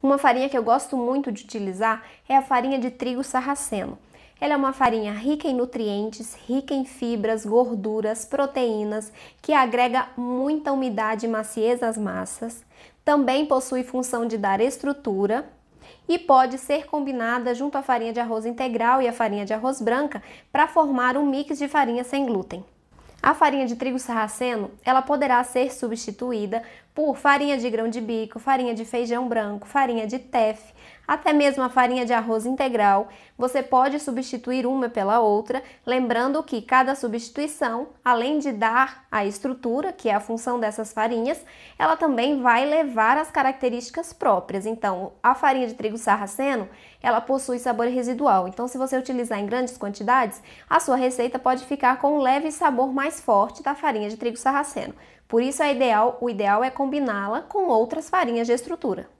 Uma farinha que eu gosto muito de utilizar é a farinha de trigo sarraceno. Ela é uma farinha rica em nutrientes, rica em fibras, gorduras, proteínas, que agrega muita umidade e maciez às massas. Também possui função de dar estrutura e pode ser combinada junto à farinha de arroz integral e à farinha de arroz branca para formar um mix de farinha sem glúten. A farinha de trigo sarraceno, ela poderá ser substituída por farinha de grão de bico, farinha de feijão branco, farinha de teff, até mesmo a farinha de arroz integral. Você pode substituir uma pela outra, lembrando que cada substituição, além de dar a estrutura, que é a função dessas farinhas, ela também vai levar as características próprias. Então, a farinha de trigo sarraceno, ela possui sabor residual. Então, se você utilizar em grandes quantidades, a sua receita pode ficar com um leve sabor mais mais forte da farinha de trigo sarraceno. Por isso, é ideal, o ideal é combiná-la com outras farinhas de estrutura.